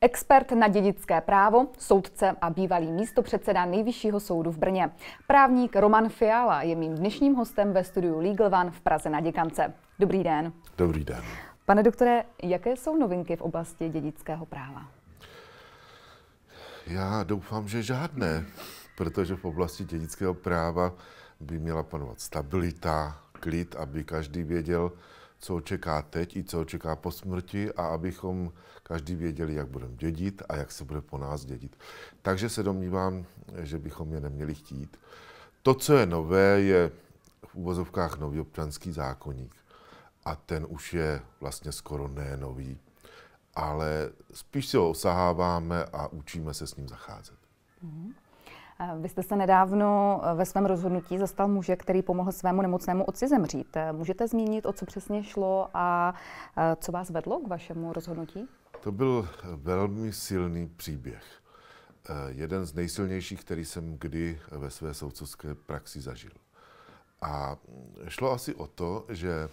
Expert na dědické právo, soudce a bývalý místopředseda Nejvyššího soudu v Brně. Právník Roman Fiala je mým dnešním hostem ve studiu Legal One v Praze na Děkance. Dobrý den. Dobrý den. Pane doktore, jaké jsou novinky v oblasti dědického práva? Já doufám, že žádné, protože v oblasti dědického práva by měla panovat stabilita, klid, aby každý věděl, co ho čeká teď i co ho čeká po smrti a abychom každý věděli, jak budeme dědit a jak se bude po nás dědit. Takže se domnívám, že bychom je neměli chtít. To, co je nové, je v uvozovkách nový občanský zákonník. A ten už je vlastně skoro ne nový, ale spíš si ho osaháváme a učíme se s ním zacházet. Mm-hmm. Vy jste se nedávno eh, ve svém rozhodnutí zastal muže, který pomohl svému nemocnému otci zemřít. Eh, můžete zmínit, o co přesně šlo a eh, co vás vedlo k vašemu rozhodnutí? To byl velmi silný příběh. Jeden z nejsilnějších, který jsem kdy ve své soudcovské praxi zažil. A mm, šlo asi o to, že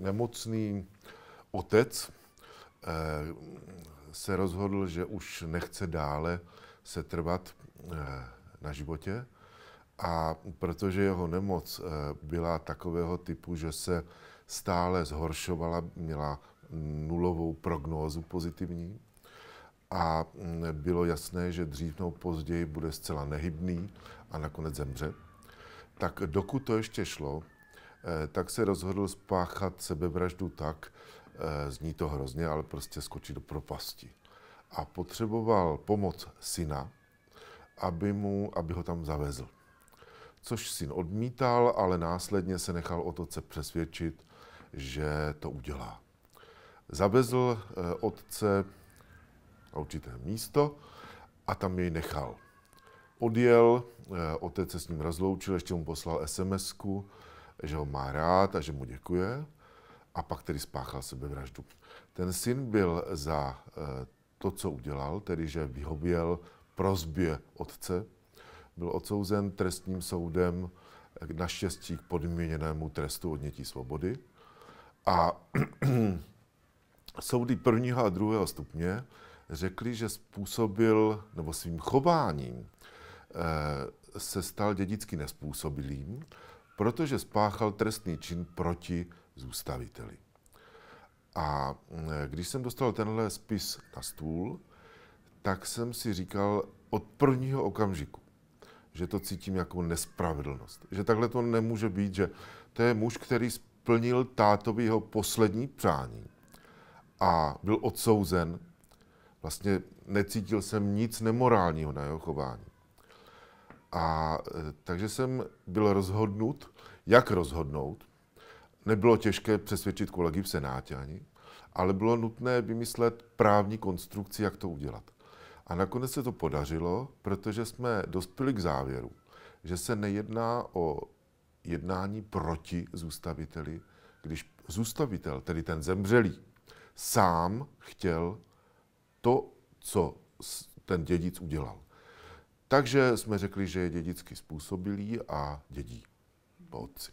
nemocný otec se rozhodl, že už nechce dále se trvat Eh, na životě. A protože jeho nemoc eh, byla takového typu, že se stále zhoršovala, měla nulovou prognózu pozitivní a mm, bylo jasné, že dřív nebo později bude zcela nehybný a nakonec zemře, tak dokud to ještě šlo, eh, tak se rozhodl spáchat sebevraždu tak, zní to hrozně, ale prostě skočit do propasti. A potřeboval pomoc syna, aby, mu, aby ho tam zavezl. Což syn odmítal, ale následně se nechal otce přesvědčit, že to udělá. Zavezl eh, otce na určité místo a tam jej nechal. Odjel, eh, otec se s ním rozloučil, ještě mu poslal sms že ho má rád a že mu děkuje a pak tedy spáchal sebevraždu. Ten syn byl za eh, to, co udělal, tedy že vyhověl prozbě otce, byl odsouzen trestním soudem naštěstí k podmíněnému trestu odnětí svobody. A soudy prvního a druhého stupně řekli, že způsobil, nebo svým chováním eh, se stal dědicky nespůsobilým, protože spáchal trestný čin proti zůstaviteli. A eh, když jsem dostal tenhle spis na stůl, tak jsem si říkal od prvního okamžiku, že to cítím jako nespravedlnost. Že takhle to nemůže být, že to je muž, který splnil tátovi jeho poslední přání a byl odsouzen. Vlastně necítil jsem nic nemorálního na jeho chování. A e, takže jsem byl rozhodnut, jak rozhodnout. Nebylo těžké přesvědčit kolegy v Senátě ani, ale bylo nutné vymyslet právní konstrukci, jak to udělat. A nakonec se to podařilo, protože jsme dospěli k závěru, že se nejedná o jednání proti zůstaviteli, když zůstavitel, tedy ten zemřelý, sám chtěl to, co ten dědic udělal. Takže jsme řekli, že je dědicky způsobilý a dědí po otci.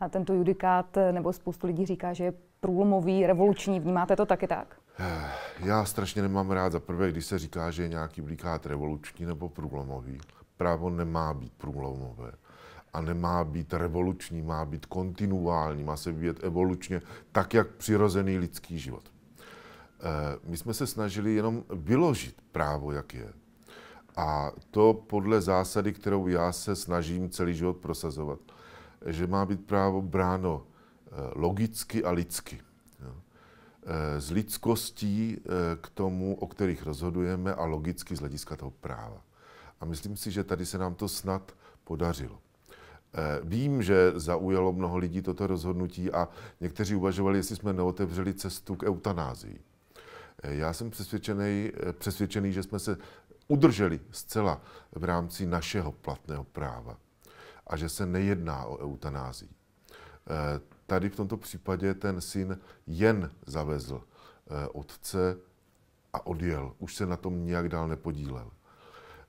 A tento judikát, nebo spoustu lidí říká, že je průlomový, revoluční, vnímáte to taky tak? Eh, já strašně nemám rád za prvé, když se říká, že je nějaký blíkát revoluční nebo průlomový. Právo nemá být průlomové a nemá být revoluční, má být kontinuální, má se vyvíjet evolučně, tak jak přirozený lidský život. Eh, my jsme se snažili jenom vyložit právo, jak je. A to podle zásady, kterou já se snažím celý život prosazovat, že má být právo bráno eh, logicky a lidsky Eh, s lidskostí eh, k tomu, o kterých rozhodujeme a logicky z hlediska toho práva. A myslím si, že tady se nám to snad podařilo. Eh, vím, že zaujalo mnoho lidí toto rozhodnutí a někteří uvažovali, jestli jsme neotevřeli cestu k eutanázii. Já jsem přesvědčený, přesvědčený, že jsme se udrželi zcela v rámci našeho platného práva a že se nejedná o eutanázii Tady v tomto případě ten syn jen zavezl eh, otce a odjel. Už se na tom nijak dál nepodílel.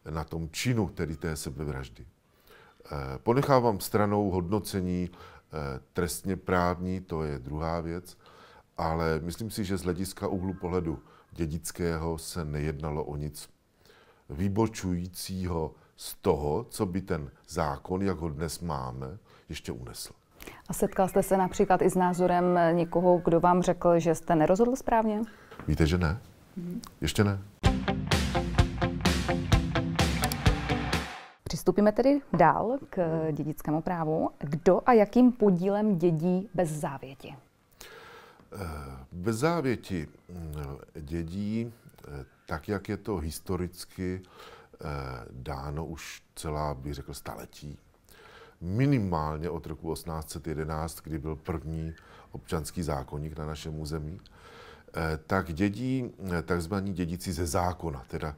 Na tom činu, tedy té sebevraždy. Eh, ponechávám stranou hodnocení eh, trestně právní, to je druhá věc, ale myslím si, že z hlediska úhlu pohledu dědického se nejednalo o nic výbočujícího z toho, co by ten zákon, jak ho dnes máme, ještě unesl. A setkal jste se například i s názorem někoho, kdo vám řekl, že jste nerozhodl správně? Víte, že ne. Ještě ne. Přistupíme tedy dál k dědickému právu. Kdo a jakým podílem dědí bez závěti? Eh, bez závěti mm, dědí, eh, tak jak je to historicky eh, dáno už celá, bych řekl, staletí, minimálně od roku 1811, kdy byl první občanský zákonník na našem území, eh, tak dědí eh, takzvaní dědici ze zákona, teda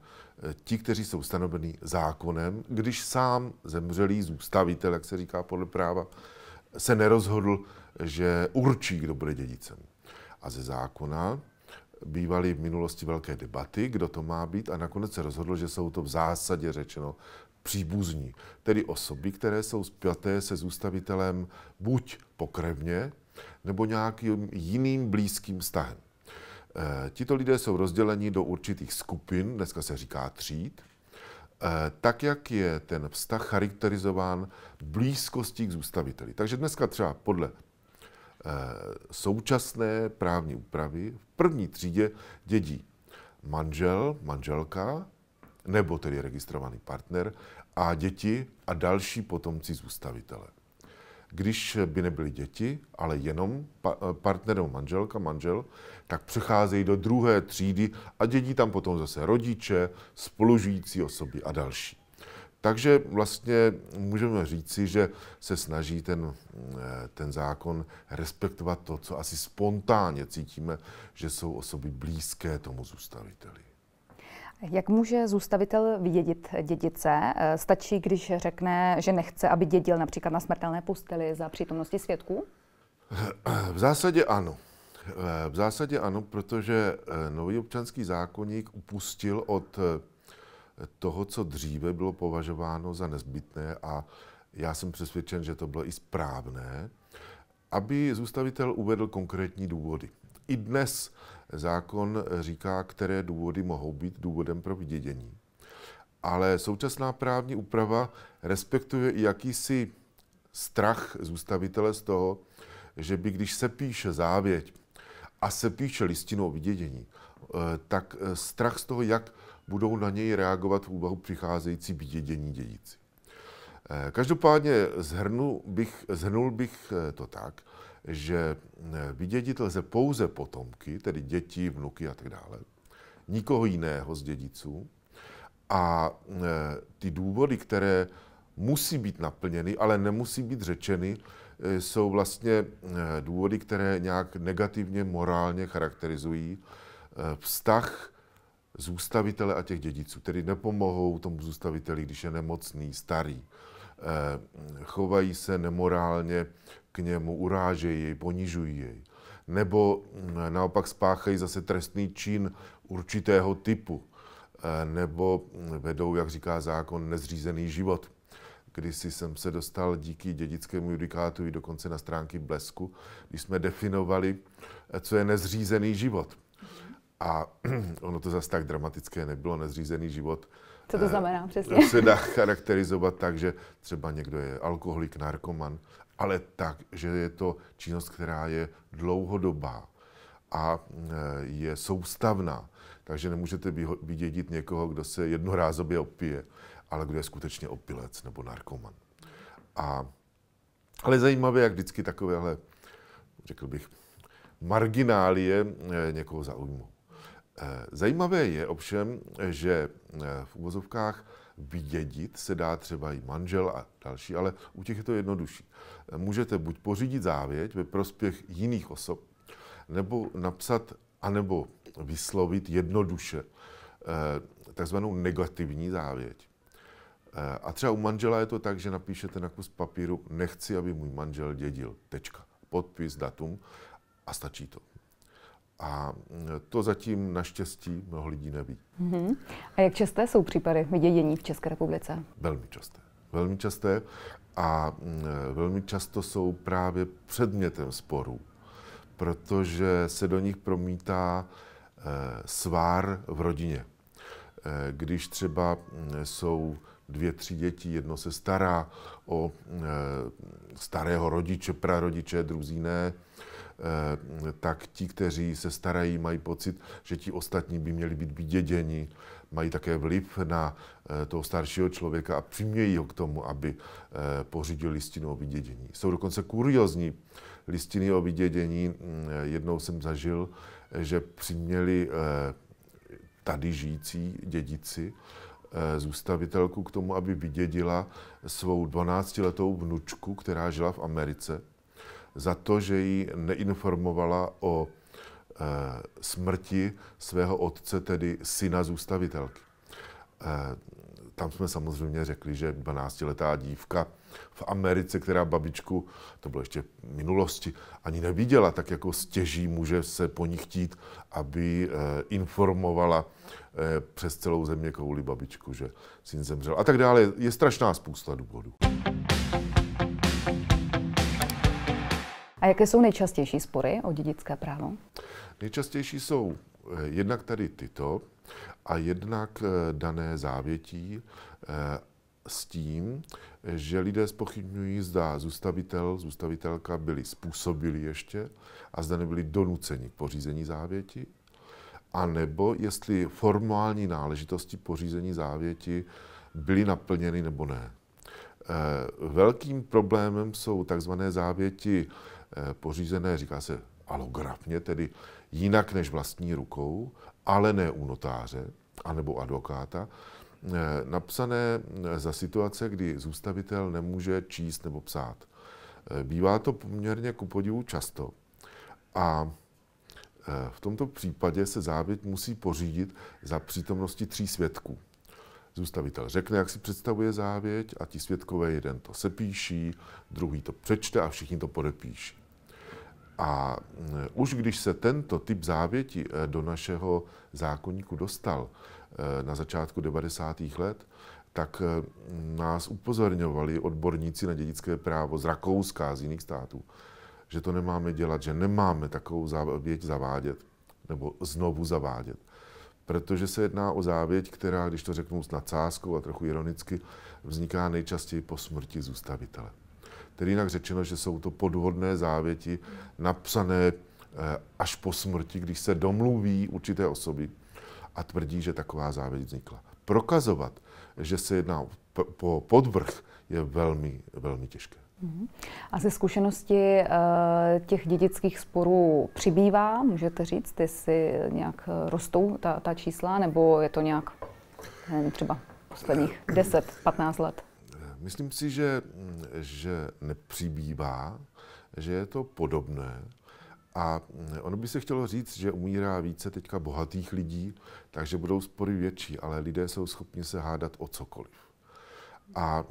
eh, ti, kteří jsou stanoveni zákonem, když sám zemřelý zůstavitel, jak se říká podle práva, se nerozhodl, že určí, kdo bude dědicem. A ze zákona bývaly v minulosti velké debaty, kdo to má být, a nakonec se rozhodlo, že jsou to v zásadě řečeno příbuzní, tedy osoby, které jsou spjaté se zůstavitelem buď pokrevně, nebo nějakým jiným blízkým vztahem. Eh, tito lidé jsou rozděleni do určitých skupin, dneska se říká tříd, eh, tak, jak je ten vztah charakterizován blízkostí k zůstaviteli. Takže dneska třeba podle eh, současné právní úpravy v první třídě dědí manžel, manželka, nebo tedy registrovaný partner a děti a další potomci zůstavitele. Když by nebyly děti, ale jenom eh, partner nebo manželka, manžel, tak přecházejí do druhé třídy a dědí tam potom zase rodiče, spolužující osoby a další. Takže vlastně můžeme říci, že se snaží ten, eh, ten zákon respektovat to, co asi spontánně cítíme, že jsou osoby blízké tomu zůstaviteli. Jak může zůstavitel vydědit dědice? Eh, stačí, když řekne, že nechce, aby dědil například na smrtelné posteli za přítomnosti svědků? V zásadě ano. Eh, v zásadě ano, protože eh, nový občanský zákonník upustil od toho, co dříve bylo považováno za nezbytné a já jsem přesvědčen, že to bylo i správné, aby zůstavitel uvedl konkrétní důvody. I dnes zákon říká, které důvody mohou být důvodem pro vydědění. Ale současná právní úprava respektuje i jakýsi strach zůstavitele z toho, že by když se píše závěť a se píše listinou vydědění, eh, tak eh, strach z toho, jak budou na něj reagovat v úvahu přicházející vydědění dědíci. Eh, každopádně zhrnu bych, zhrnul bych to tak, že eh, vydědit lze pouze potomky, tedy děti, vnuky a tak dále, nikoho jiného z dědiců. A eh, ty důvody, které musí být naplněny, ale nemusí být řečeny, eh, jsou vlastně důvody, které nějak negativně morálně charakterizují vztah zůstavitele a těch dědiců, tedy nepomohou tomu zůstaviteli, když je nemocný, starý. Eh, chovají se nemorálně k němu, urážejí jej, ponižují jej. Nebo eh, naopak spáchají zase trestný čin určitého typu, eh, nebo vedou, jak říká zákon, nezřízený život. Kdysi jsem se dostal díky dědickému judikátu i dokonce na stránky Blesku, když jsme definovali, co je nezřízený život. A ono to zase tak dramatické nebylo, nezřízený život co to eh, znamená přesně? Se dá charakterizovat tak, že třeba někdo je alkoholik, narkoman, ale tak, že je to činnost, která je dlouhodobá a eh, je soustavná. Takže nemůžete vydědit někoho, kdo se jednorázově opije, ale kdo je skutečně opilec nebo narkoman. A, ale zajímavé, jak vždycky takovéhle, řekl bych, marginálie eh, někoho zaujmou. Eh, zajímavé je ovšem, že eh, v uvozovkách vydědit se dá třeba i manžel a další, ale u těch je to jednodušší. Eh, můžete buď pořídit závěť ve prospěch jiných osob, nebo napsat anebo vyslovit jednoduše takzvanou negativní závěť. A třeba u manžela je to tak, že napíšete na kus papíru nechci, aby můj manžel dědil. Tečka. Podpis, datum a stačí to. A mm, to zatím naštěstí mnoho lidí neví. Mm-hmm. A jak časté jsou případy vydědění v České republice? Velmi časté. Velmi časté a mm, velmi často jsou právě předmětem sporů, protože se do nich promítá eh, svár v rodině. Eh, když třeba mm, jsou dvě, tři děti, jedno se stará o eh, starého rodiče, prarodiče, druzí ne, Eh, tak ti, kteří se starají, mají pocit, že ti ostatní by měli být vyděděni, mají také vliv na eh, toho staršího člověka a přimějí ho k tomu, aby eh, pořídil listinu o vydědění. Jsou dokonce kuriozní listiny o vydědění. Mm, jednou jsem zažil, že přiměli tady žijící dědici zůstavitelku k tomu, aby vydědila svou 12-letou vnučku, která žila v Americe za to, že ji neinformovala o e, smrti svého otce, tedy syna zůstavitelky. E, tam jsme samozřejmě řekli, že 12-letá dívka v Americe, která babičku, to bylo ještě v minulosti, ani neviděla, tak jako stěží může se po ní chtít, aby e, informovala e, přes celou země kouli babičku, že syn zemřel a tak dále. Je strašná spousta důvodů. A jaké jsou nejčastější spory o dědické právo? Nejčastější jsou eh, jednak tady tyto a jednak eh, dané závětí eh, s tím, že lidé spochybňují, zda zůstavitel, zůstavitelka byli způsobili ještě a zda nebyli donuceni k pořízení závěti, anebo jestli formální náležitosti pořízení závěti byly naplněny nebo ne. Velkým problémem jsou takzvané závěti Eh, pořízené, říká se alografně, tedy jinak než vlastní rukou, ale ne u notáře anebo advokáta, eh, napsané eh, za situace, kdy zůstavitel nemůže číst nebo psát. Bývá to poměrně ku podivu často. A v tomto případě se závěť musí pořídit za přítomnosti tří svědků. Zůstavitel řekne, jak si představuje závěť a ti svědkové jeden to sepíší, druhý to přečte a všichni to podepíší. A mm, už když se tento typ závěti eh, do našeho zákonníku dostal eh, na začátku 90. let, tak eh, nás upozorňovali odborníci na dědické právo z Rakouska a z jiných států, že to nemáme dělat, že nemáme takovou závěť zavádět nebo znovu zavádět. Protože se jedná o závěť, která, když to řeknu s nadsázkou a trochu ironicky, vzniká nejčastěji po smrti zůstavitele tedy jinak řečeno, že jsou to podvodné závěti napsané eh, až po smrti, když se domluví určité osoby a tvrdí, že taková závěť vznikla. Prokazovat, že se jedná po podvrh, je velmi, velmi těžké. Mhm. A ze zkušenosti eh, těch dědických sporů přibývá, můžete říct, jestli nějak eh, rostou ta, ta čísla, nebo je to nějak třeba posledních 10-15 let? Myslím si, že, že nepřibývá, že je to podobné. A ono by se chtělo říct, že umírá více teďka bohatých lidí, takže budou spory větší, ale lidé jsou schopni se hádat o cokoliv. A,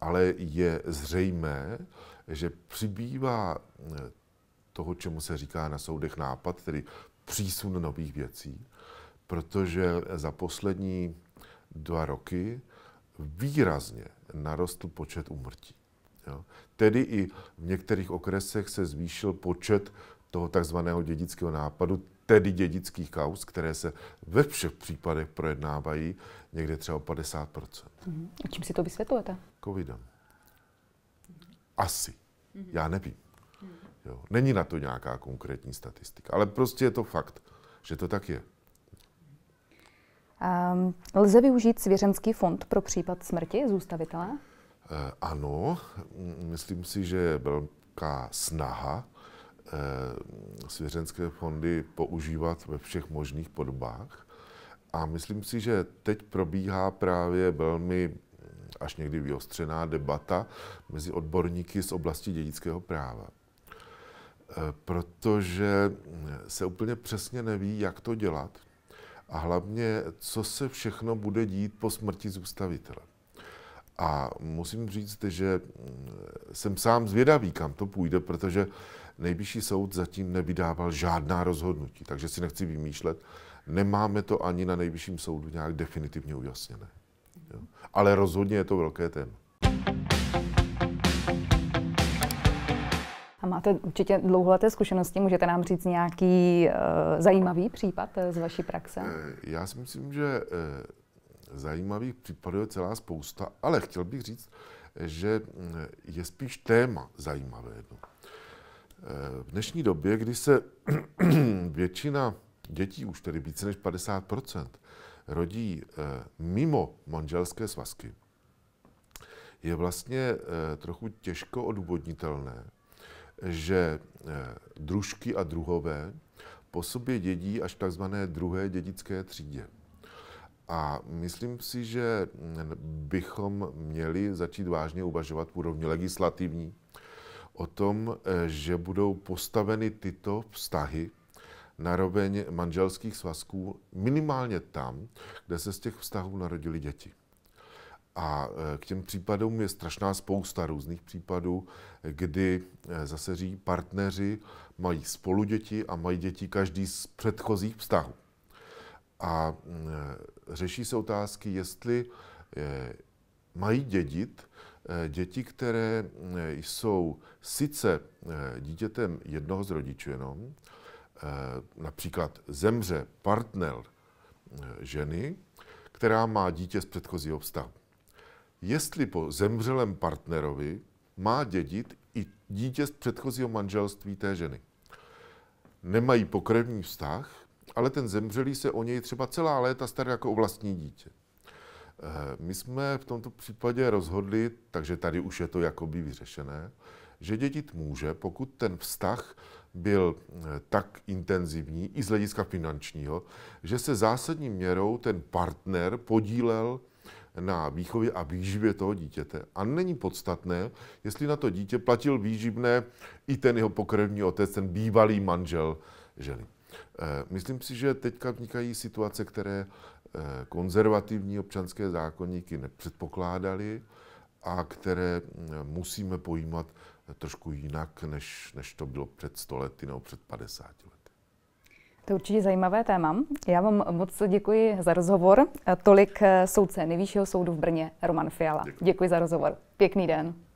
ale je zřejmé, že přibývá toho, čemu se říká na soudech nápad, tedy přísun nových věcí, protože za poslední dva roky výrazně narostl počet úmrtí. Jo. Tedy i v některých okresech se zvýšil počet toho takzvaného dědického nápadu, tedy dědických kaus, které se ve všech případech projednávají někde třeba o 50 mhm. A čím si to vysvětlujete? Covidem. Asi. Mhm. Já nevím. Mhm. Jo. Není na to nějaká konkrétní statistika, ale prostě je to fakt, že to tak je. Ehm, lze využít svěřenský fond pro případ smrti zůstavitele? Eh, ano, mm, myslím si, že velká snaha eh, svěřenské fondy používat ve všech možných podobách. A myslím si, že teď probíhá právě velmi mm, až někdy vyostřená debata mezi odborníky z oblasti dědického práva. Eh, protože mm, se úplně přesně neví, jak to dělat, a hlavně, co se všechno bude dít po smrti zůstavitele. A musím říct, že mm, jsem sám zvědavý, kam to půjde, protože nejvyšší soud zatím nevydával žádná rozhodnutí, takže si nechci vymýšlet. Nemáme to ani na nejvyšším soudu nějak definitivně ujasněné. Jo? Ale rozhodně je to velké téma. máte určitě dlouholeté zkušenosti, můžete nám říct nějaký e, zajímavý případ eh, z vaší praxe? Eh, já si myslím, že e, zajímavých případů je celá spousta, ale chtěl bych říct, že mm, je spíš téma zajímavé. No. V dnešní době, kdy se většina dětí, už tedy více než 50 rodí mimo manželské svazky, je vlastně trochu těžko odůvodnitelné, že eh, družky a druhové po sobě dědí až takzvané druhé dědické třídě. A myslím si, že bychom měli začít vážně uvažovat v úrovni legislativní o tom, eh, že budou postaveny tyto vztahy na roveň manželských svazků minimálně tam, kde se z těch vztahů narodili děti. A eh, k těm případům je strašná spousta různých případů, eh, kdy eh, zase říjí partneři mají spolu děti a mají děti každý z předchozích vztahů. A mm, řeší se otázky, jestli mají dědit děti, které jsou sice dítětem jednoho z rodičů jenom, například zemře partner ženy, která má dítě z předchozího vztahu jestli po zemřelém partnerovi má dědit i dítě z předchozího manželství té ženy. Nemají pokrevní vztah, ale ten zemřelý se o něj třeba celá léta stará jako o vlastní dítě. Eh, my jsme v tomto případě rozhodli, takže tady už je to jakoby vyřešené, že dědit může, pokud ten vztah byl eh, tak intenzivní i z hlediska finančního, že se zásadní měrou ten partner podílel na výchově a výživě toho dítěte. A není podstatné, jestli na to dítě platil výživné i ten jeho pokrevní otec, ten bývalý manžel ženy. Eh, myslím si, že teďka vznikají situace, které eh, konzervativní občanské zákonníky nepředpokládali a které mm, musíme pojímat eh, trošku jinak, než, než to bylo před 100 lety nebo před 50 lety. To je určitě zajímavé téma. Já vám moc děkuji za rozhovor. Tolik soudce Nejvyššího soudu v Brně Roman Fiala. Děkuji, děkuji za rozhovor. Pěkný den.